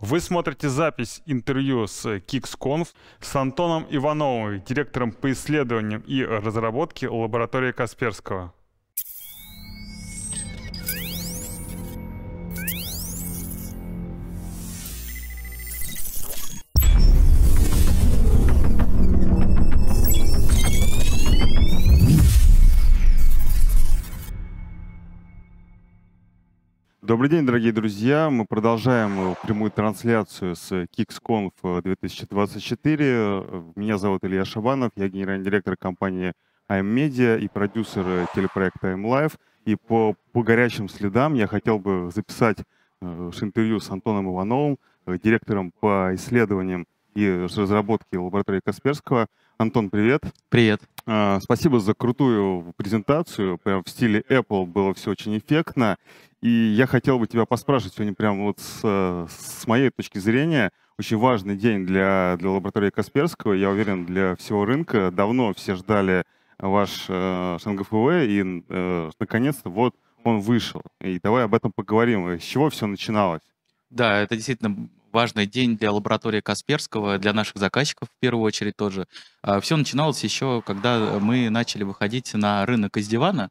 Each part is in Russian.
Вы смотрите запись интервью с KixConf с Антоном Ивановым, директором по исследованиям и разработке лаборатории Касперского. Добрый день, дорогие друзья. Мы продолжаем э, прямую трансляцию с KixConf 2024. Э, э, меня зовут Илья Шабанов, я генеральный директор компании iMedia и продюсер телепроекта iMlife. И по, по горячим следам я хотел бы записать интервью с Антоном Ивановым, директором по исследованиям и разработке лаборатории Касперского. Антон, привет. Привет. А, спасибо за крутую презентацию. Прям в стиле Apple было все очень эффектно. И я хотел бы тебя поспрашивать сегодня прямо вот с, э, с моей точки зрения. Очень важный день для, для лаборатории Касперского, я уверен, для всего рынка. Давно все ждали ваш э, ШНГФВ, и э, наконец-то вот он вышел. И давай об этом поговорим. С чего все начиналось? Да, это действительно важный день для лаборатории Касперского, для наших заказчиков в первую очередь тоже. А, Все начиналось еще, когда э, мы начали выходить на рынок из дивана,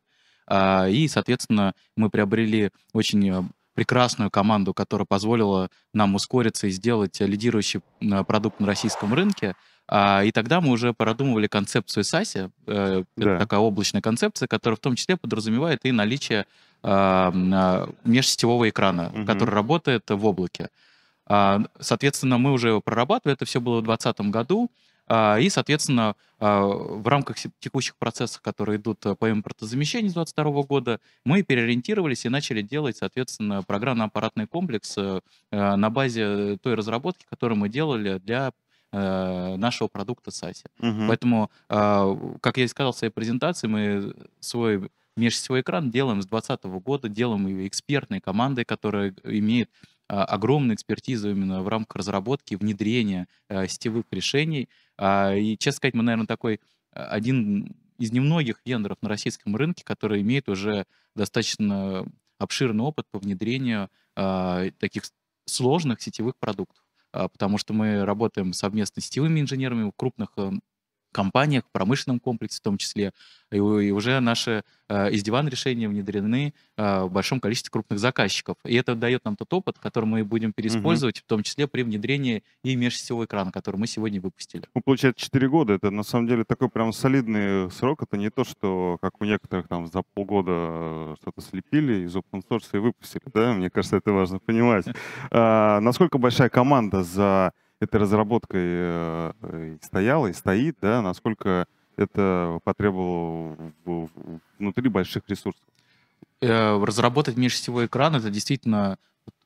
а, и, соответственно, мы приобрели очень э, прекрасную команду, которая позволила нам ускориться и сделать лидирующий э, продукт на российском рынке. А, и тогда мы уже продумывали концепцию САСи, да. такая облачная концепция, которая в том числе подразумевает и наличие межсетевого экрана, угу. который работает в облаке. А, соответственно, мы уже его прорабатывали, это все было в 2020 году. А, и, соответственно, а, в рамках текущих процессов, которые идут э, по импортозамещению с 2022 года, мы переориентировались и начали делать, соответственно, программно-аппаратный комплекс э, э, на базе той разработки, которую мы делали для нашего продукта САСи. Угу. Поэтому, как я и сказал в своей презентации, мы свой межсетевой экран делаем с 2020 года, делаем его экспертной командой, которая имеет а, огромную экспертизу именно в рамках разработки, внедрения э, сетевых решений. А, и, честно сказать, мы, наверное, такой а, один из немногих вендоров на российском рынке, который имеет уже достаточно обширный опыт по внедрению таких сложных сетевых продуктов, потому что мы работаем совместно с сетевыми инженерами крупных эм, компаниях, в промышленном комплексе в том числе. И, и уже наши э, из диван решения внедрены э, в большом количестве крупных заказчиков. И это дает нам тот опыт, который мы будем переиспользовать, угу. в том числе при внедрении и межсетевого экрана, который мы сегодня выпустили. Ну, получается, 4 года. Это на самом деле такой прям солидный срок. Это не то, что как у некоторых там за полгода э, что-то слепили из open source и выпустили. Да? Мне кажется, это важно понимать. А, насколько большая команда за этой разработкой э, стояла и стоит, да, насколько это потребовало внутри больших ресурсов? Э, разработать межсетевой экран это действительно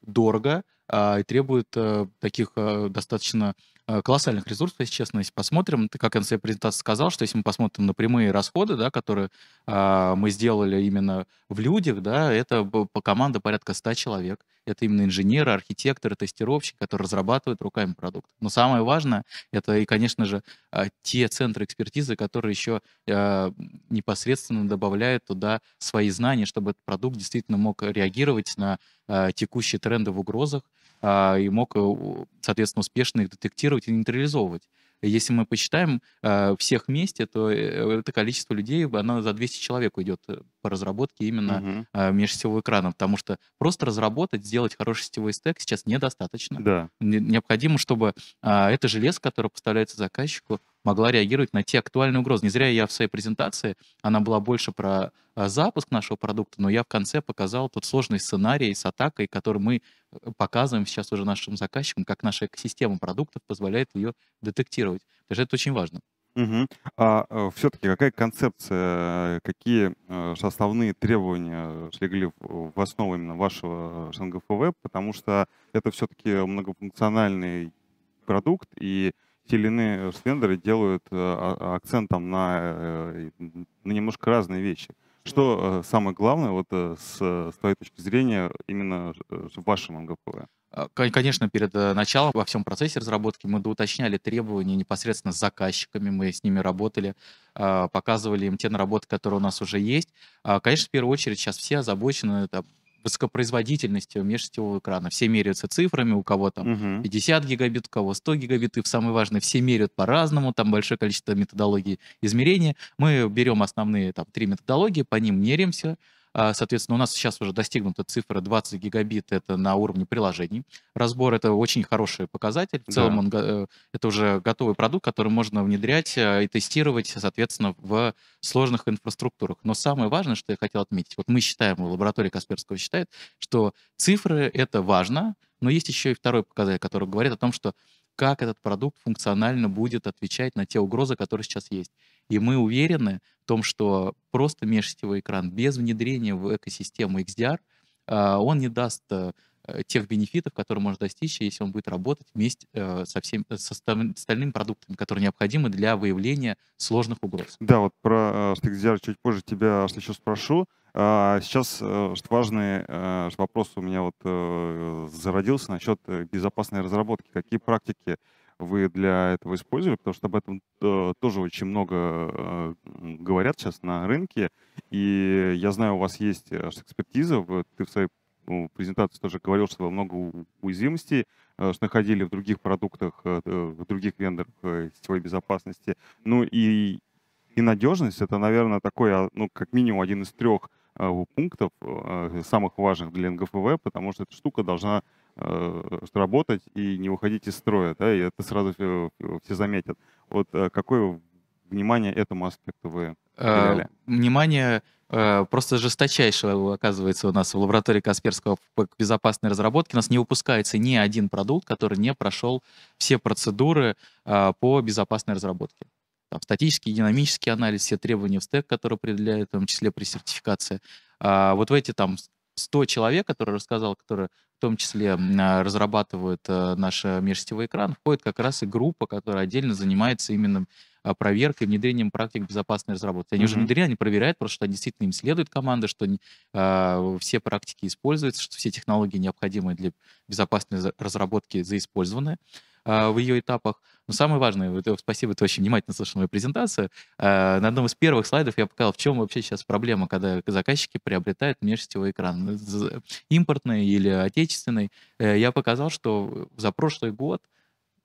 дорого а, и требует э, таких достаточно Э, колоссальных ресурсов, если честно, если посмотрим, ты как я на своей презентации сказал, что если мы посмотрим на прямые расходы, да, которые э, мы сделали именно в людях, да, это по команда порядка 100 человек. Это именно инженеры, архитекторы, тестировщики, которые разрабатывают руками продукт. Но самое важное, это и, конечно же, а, те центры экспертизы, которые еще э, а, непосредственно добавляют туда свои знания, чтобы этот продукт действительно мог реагировать на э, текущие тренды в угрозах, а, и мог, э, соответственно, успешно их детектировать и нейтрализовывать. Если мы посчитаем а, всех вместе, то э, это количество людей, оно за 200 человек уйдет э, по разработке именно угу. межсетевого экрана, потому что просто разработать, сделать хороший сетевой стек сейчас недостаточно. Да. Необходимо, чтобы это железо, которое поставляется заказчику, могла реагировать на те актуальные угрозы. Не зря я в своей презентации, она была больше про э, запуск нашего продукта, но я в конце показал тот сложный сценарий с атакой, который мы э, показываем сейчас уже нашим заказчикам, как наша экосистема продуктов позволяет ее детектировать. Потому что это очень важно. Угу. А, э, все-таки какая концепция, какие а, основные требования легли в, в основу именно вашего ШНГФВ, потому что это все-таки многофункциональный продукт, и те или иные рендеры делают э, а, а, акцентом на, э, на немножко разные вещи. Что э, самое главное вот с, с твоей точки зрения именно в вашем МГПВ? А, конечно, перед началом во всем процессе разработки мы доуточняли требования непосредственно с заказчиками, мы с ними работали, показывали им те наработки, которые у нас уже есть. Конечно, в первую очередь сейчас все озабочены высокопроизводительностью межсетевого экрана. Все меряются цифрами, у кого там угу. 50 гигабит, у кого 100 гигабит, и самое важное, все меряют по-разному, там большое количество методологий измерения. Мы берем основные там три методологии, по ним меряемся, а, соответственно, у нас сейчас уже достигнута цифра 20 гигабит, это на уровне приложений. Разбор — это очень хороший показатель. В целом да. он, э, это уже готовый продукт, который можно внедрять э, и тестировать, соответственно, в сложных инфраструктурах. Но самое важное, что я хотел отметить, вот мы считаем, лаборатория Касперского считает, что цифры — это важно, но есть еще и второй показатель, который говорит о том, что как этот продукт функционально будет отвечать на те угрозы, которые сейчас есть. И мы уверены в том, что просто межсетевой экран без внедрения в экосистему XDR, а, он не даст э, э, тех бенефитов, которые можно достичь, если он будет работать вместе э, со всеми со остальными продуктами, которые необходимы для выявления сложных угроз. Да, вот про XDR чуть позже тебя еще спрошу. А, сейчас важный вопрос у меня вот зародился насчет безопасной разработки. Какие практики вы для этого использовали, потому что об этом э, тоже очень много э, говорят сейчас на рынке. И я знаю, у вас есть э, экспертиза, ты в своей ну, презентации тоже говорил, что много уязвимостей, что находили в других продуктах, в других вендорах сетевой безопасности. Ну и, и надежность, это, наверное, такой, а, ну, как минимум один из трех пунктов самых важных для НГФВ, потому что эта штука должна Э, работать и не уходить из строя, да, и это сразу все, все заметят. Вот э, какое внимание этому аспекту вы э, уделяли? Внимание просто жесточайшего оказывается у нас в лаборатории Касперского по безопасной разработке. У нас не выпускается ни один продукт, который не прошел все процедуры по безопасной разработке. Там, статический, динамический анализ, все требования в стек, которые определяют, в том числе при сертификации. А, вот в эти там 100 человек, которые рассказал, которые в том числе а, разрабатывают э, наш межсетевой экран, входит как раз и группа, которая отдельно занимается именно а, проверкой, внедрением практик безопасной разработки. Они mm-hmm. уже внедряют, они проверяют, просто что действительно им следует команда, что э, все практики используются, что все технологии, необходимые для безопасной разработки, заиспользованы. А, в ее этапах. Но самое важное, спасибо, ты очень внимательно слышал мою презентацию. А, на одном из первых слайдов я показал, в чем вообще сейчас проблема, когда заказчики приобретают межсетевой экран, ну, импортный или отечественный. Э, я показал, что за прошлый год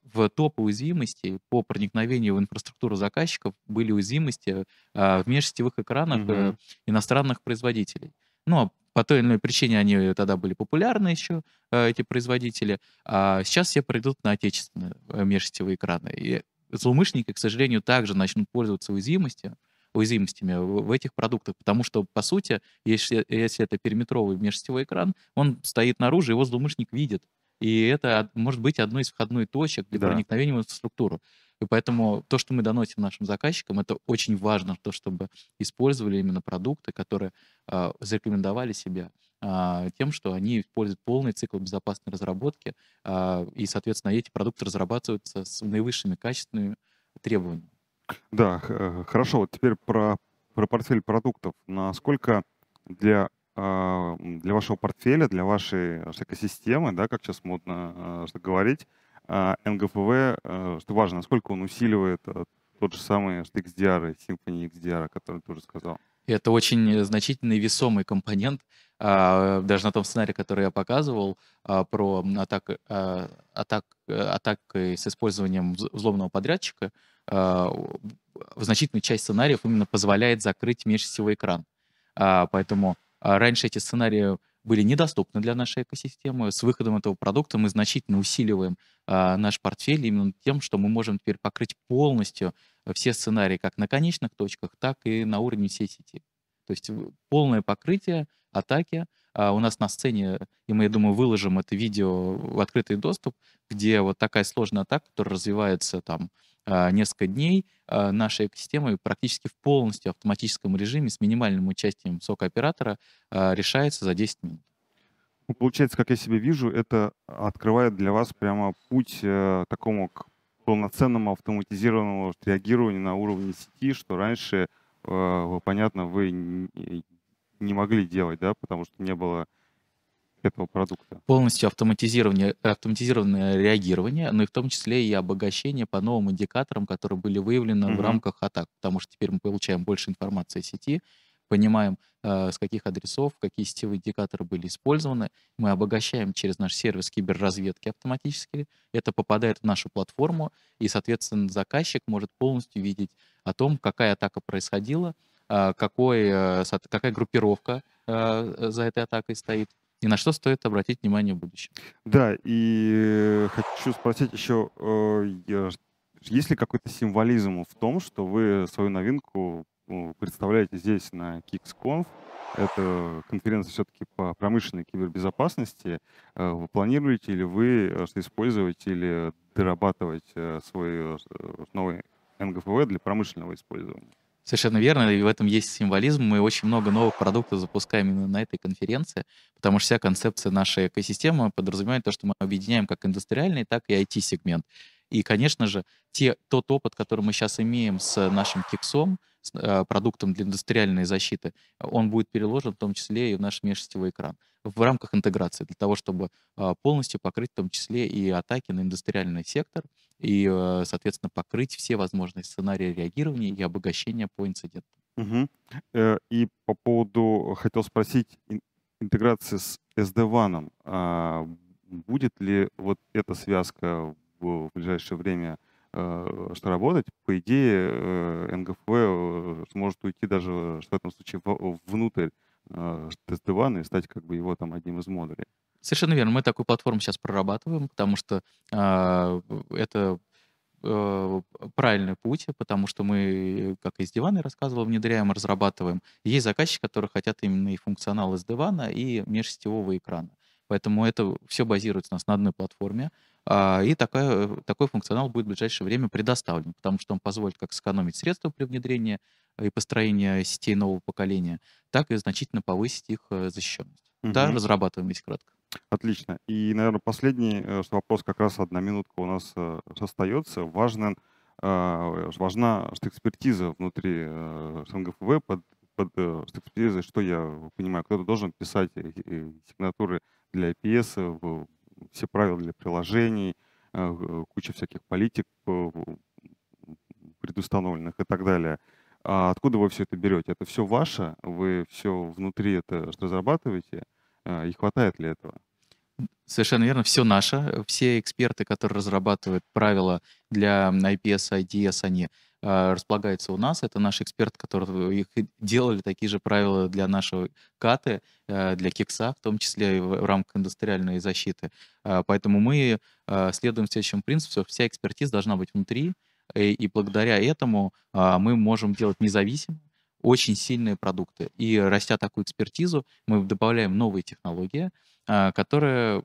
в топ уязвимости по проникновению в инфраструктуру заказчиков были уязвимости а, в межсетевых экранах угу. иностранных производителей. Ну, по той или иной причине они э, тогда были популярны еще, э, эти производители. А сейчас все пройдут на отечественные э, межсетевые экраны. И злоумышленники, к сожалению, также начнут пользоваться уязвимостью, уязвимостями в этих продуктах, потому что, по сути, если, если это периметровый межсетевой экран, он стоит наружу, его злоумышленник видит. И это а, может быть одной из входной точек для да. проникновения в эту структуру. И поэтому то, что мы доносим нашим заказчикам, это очень важно, то, чтобы использовали именно продукты, которые э, зарекомендовали себя э, тем, что они используют полный цикл безопасной разработки, э, и, соответственно, эти продукты разрабатываются с наивысшими качественными требованиями. Да, хорошо. Вот теперь про, про портфель продуктов. Насколько для для вашего портфеля, для вашей экосистемы, да, как сейчас модно говорить, а, НГПВ, э, что важно, насколько он усиливает э, тот же самый XDR, Symfony XDR, который ты уже сказал. Это очень э, значительный весомый компонент. А, даже на том сценарии, который я показывал, а, про атак, атак, атак с использованием взломного подрядчика, значительная часть сценариев именно позволяет закрыть межсетевой экран. Поэтому раньше эти сценарии были недоступны для нашей экосистемы. С выходом этого продукта мы значительно усиливаем э, наш портфель именно тем, что мы можем теперь покрыть полностью э, все сценарии как на конечных точках, так и на уровне всей сети. То есть полное покрытие атаки. А у нас на сцене, и мы, я думаю, выложим это видео в открытый доступ, где вот такая сложная атака, которая развивается там а, несколько дней а, наша экосистема практически в полностью автоматическом режиме с минимальным участием сокооператора а, решается за 10 минут. Ну, получается, как я себе вижу, это открывает для вас прямо путь э, такому к полноценному автоматизированному реагированию на уровне сети, что раньше, э, понятно, вы не могли делать, да, потому что не было этого продукта? Полностью автоматизирование, автоматизированное реагирование, но ну и в том числе и обогащение по новым индикаторам, которые были выявлены угу. в рамках атак, потому что теперь мы получаем больше информации о сети, понимаем, э, с каких адресов, какие сетевые индикаторы были использованы. Мы обогащаем через наш сервис киберразведки автоматически. Это попадает в нашу платформу, и, соответственно, заказчик может полностью видеть о том, какая атака происходила, э, какой, э, какая группировка э, за этой атакой стоит, и на что стоит обратить внимание в будущем. Да, и хочу спросить еще, э, есть ли какой-то символизм в том, что вы свою новинку ну, представляете здесь на KixConf? Это конференция все-таки по промышленной кибербезопасности. Э, вы планируете ли вы э, использовать или дорабатывать свой новый НГФВ для промышленного использования? Совершенно верно, и в этом есть символизм. Мы очень много новых продуктов запускаем именно на этой конференции, потому что вся концепция нашей экосистемы подразумевает то, что мы объединяем как индустриальный, так и IT-сегмент. И, конечно же, те, тот опыт, который мы сейчас имеем с нашим Киксом, Э, продуктом для индустриальной защиты, он будет переложен в том числе и в наш межсетевой экран в рамках интеграции, для того, чтобы э, полностью покрыть в том числе и атаки на индустриальный сектор, и, э, соответственно, покрыть все возможные сценарии реагирования и обогащения по инциденту. Угу. И по поводу, хотел спросить, интеграции с sd а, будет ли вот эта связка в ближайшее время – Э, что работать, по идее э, НГФВ э, сможет уйти даже в этом случае внутрь тест-дивана и стать как бы его там одним из модулей. Совершенно верно. Мы такую платформу сейчас прорабатываем, потому что э, это э, правильный путь, потому что мы, как из дивана я рассказывал, внедряем и разрабатываем. Есть заказчики, которые хотят именно и функционал из дивана, и межсетевого экрана. Поэтому это все базируется у нас на одной платформе. А, и такая, э, такой функционал будет в ближайшее время предоставлен, потому что он позволит как сэкономить средства при внедрении э, и построении сетей нового поколения, так и значительно повысить их э, защищенность. Угу. Да, разрабатываемость, весь кратко. Отлично. И, наверное, последний вопрос, как раз одна минутка у нас остается. Важно, а, важна что экспертиза внутри СНГФВ под под экспертизой, что я понимаю, кто-то должен писать сигнатуры для IPS в все правила для приложений, э, э, куча всяких политик э, предустановленных и так далее. А откуда вы все это берете? Это все ваше? Вы все внутри это разрабатываете? А, и хватает ли этого? Совершенно верно, все наше. Все эксперты, которые разрабатывают правила для IPS, IDS, они а, располагается у нас. Это наш эксперт, который их делали такие же правила для нашего каты, а, для кекса, в том числе и в рамках индустриальной защиты. А, поэтому мы следуем следующему принципу. Вся экспертиза должна быть внутри, э, и благодаря этому мы можем делать независимо очень сильные продукты. И растя такую экспертизу, мы добавляем новые технологии, которые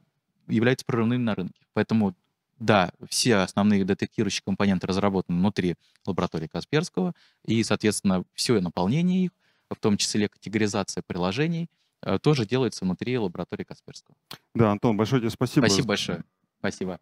являются прорывными на рынке. Поэтому да, все основные детектирующие компоненты разработаны внутри лаборатории Касперского, и, соответственно, все наполнение их, в том числе категоризация приложений, э, тоже делается внутри лаборатории Касперского. Да, Антон, большое тебе спасибо. Спасибо большое. Спасибо.